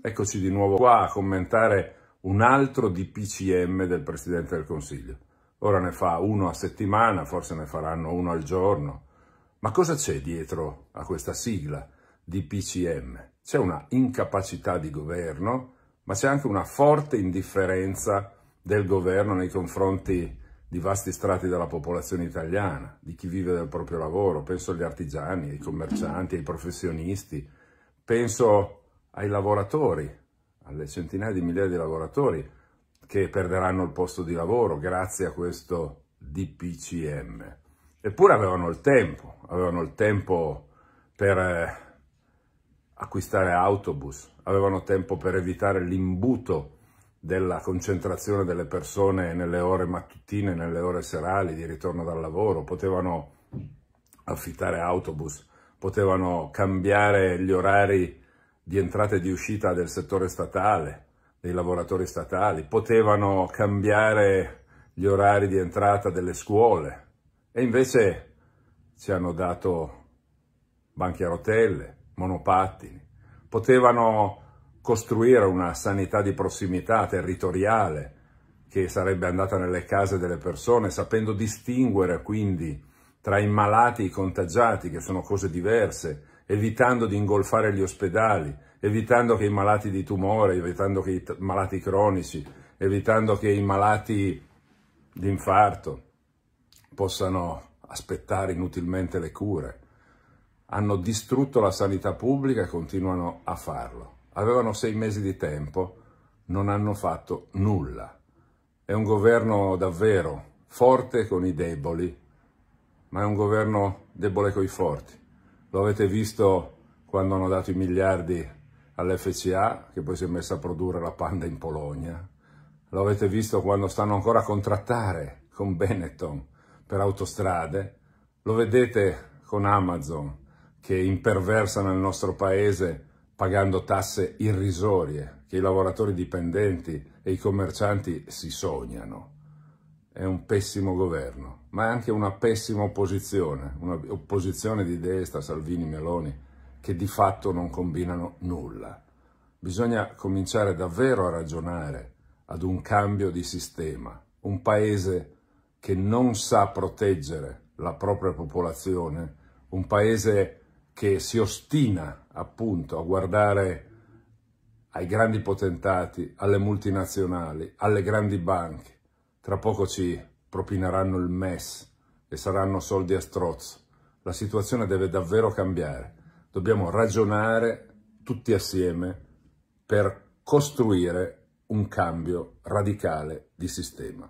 Eccoci di nuovo qua a commentare un altro DPCM del Presidente del Consiglio. Ora ne fa uno a settimana, forse ne faranno uno al giorno. Ma cosa c'è dietro a questa sigla DPCM? C'è una incapacità di governo, ma c'è anche una forte indifferenza del governo nei confronti di vasti strati della popolazione italiana, di chi vive del proprio lavoro. Penso agli artigiani, ai commercianti, ai professionisti. Penso ai lavoratori, alle centinaia di migliaia di lavoratori che perderanno il posto di lavoro grazie a questo DPCM. Eppure avevano il tempo, avevano il tempo per eh, acquistare autobus, avevano tempo per evitare l'imbuto della concentrazione delle persone nelle ore mattutine, nelle ore serali di ritorno dal lavoro, potevano affittare autobus, potevano cambiare gli orari di entrata e di uscita del settore statale, dei lavoratori statali, potevano cambiare gli orari di entrata delle scuole e invece ci hanno dato banchi a rotelle, monopattini, potevano costruire una sanità di prossimità territoriale che sarebbe andata nelle case delle persone, sapendo distinguere quindi tra i malati e i contagiati, che sono cose diverse, evitando di ingolfare gli ospedali, evitando che i malati di tumore, evitando che i malati cronici, evitando che i malati di infarto possano aspettare inutilmente le cure. Hanno distrutto la sanità pubblica e continuano a farlo. Avevano sei mesi di tempo, non hanno fatto nulla. È un governo davvero forte con i deboli, ma è un governo debole con i forti. Lo avete visto quando hanno dato i miliardi all'FCA, che poi si è messa a produrre la panda in Polonia. Lo avete visto quando stanno ancora a contrattare con Benetton per autostrade. Lo vedete con Amazon, che imperversa nel nostro paese pagando tasse irrisorie che i lavoratori dipendenti e i commercianti si sognano è un pessimo governo, ma è anche una pessima opposizione, un'opposizione di destra, Salvini, Meloni, che di fatto non combinano nulla. Bisogna cominciare davvero a ragionare ad un cambio di sistema, un paese che non sa proteggere la propria popolazione, un paese che si ostina appunto a guardare ai grandi potentati, alle multinazionali, alle grandi banche, tra poco ci propineranno il MES e saranno soldi a strozzo. La situazione deve davvero cambiare. Dobbiamo ragionare tutti assieme per costruire un cambio radicale di sistema.